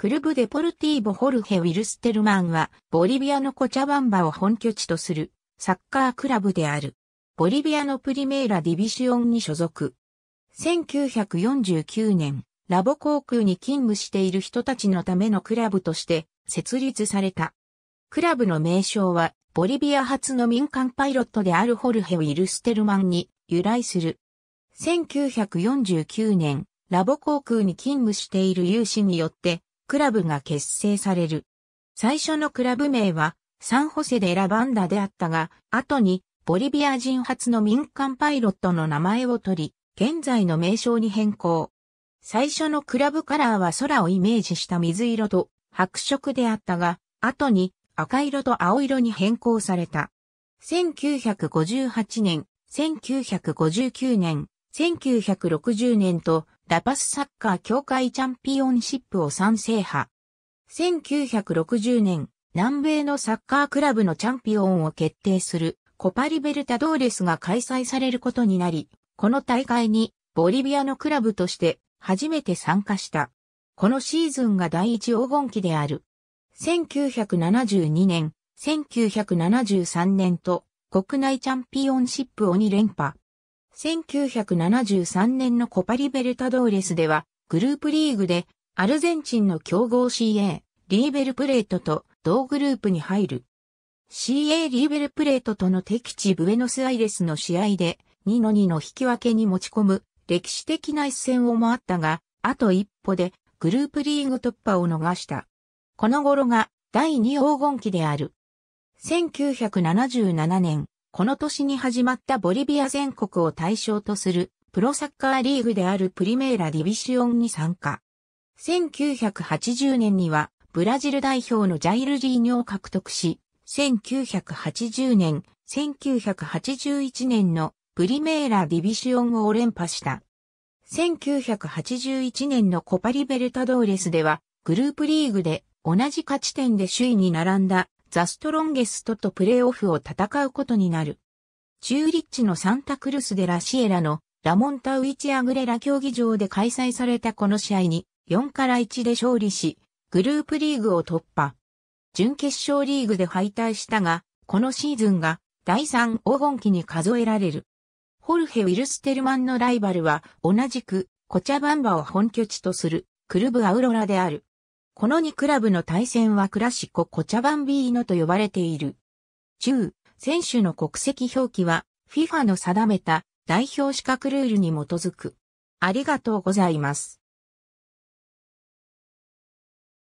クルブデポルティーボ・ホルヘ・ウィルステルマンは、ボリビアのコチャバンバを本拠地とする、サッカークラブである。ボリビアのプリメーラ・ディビシオンに所属。1949年、ラボ航空に勤務している人たちのためのクラブとして設立された。クラブの名称は、ボリビア初の民間パイロットであるホルヘ・ウィルステルマンに由来する。1949年、ラボ航空に勤務している有志によってクラブが結成される。最初のクラブ名は、サンホセデラバンダであったが、後に、ボリビア人初の民間パイロットの名前を取り、現在の名称に変更。最初のクラブカラーは空をイメージした水色と白色であったが、後に赤色と青色に変更された。1958年、1959年、1960年とラパスサッカー協会チャンピオンシップを賛成派。1960年、南米のサッカークラブのチャンピオンを決定するコパリベルタドーレスが開催されることになり、この大会にボリビアのクラブとして初めて参加した。このシーズンが第一黄金期である。1972年、1973年と国内チャンピオンシップを2連覇。1973年のコパリベルタドーレスでは、グループリーグで、アルゼンチンの強豪 CA、リーベルプレートと同グループに入る。CA リーベルプレートとの敵地ブエノスアイレスの試合で、2の2の引き分けに持ち込む歴史的な一戦を回ったが、あと一歩でグループリーグ突破を逃した。この頃が第2黄金期である。1977年、この年に始まったボリビア全国を対象とするプロサッカーリーグであるプリメーラディビシオンに参加。1980年にはブラジル代表のジャイルジーニョを獲得し、1980年、1981年のプリメーラディビシオンを連覇した。1981年のコパリベルタドーレスではグループリーグで同じ勝ち点で首位に並んだザ・ストロンゲストとプレーオフを戦うことになる。チューリッチのサンタクルス・デ・ラ・シエラのラモンタ・ウイチ・アグレラ競技場で開催されたこの試合に4から1で勝利し、グループリーグを突破。準決勝リーグで敗退したが、このシーズンが第3黄金期に数えられる。ホルヘ・ウィルステルマンのライバルは同じくコチャバンバを本拠地とするクルブ・アウロラである。この2クラブの対戦はクラシコ・コチャバンビーノと呼ばれている。中、選手の国籍表記は FIFA の定めた代表資格ルールに基づく。ありがとうございます。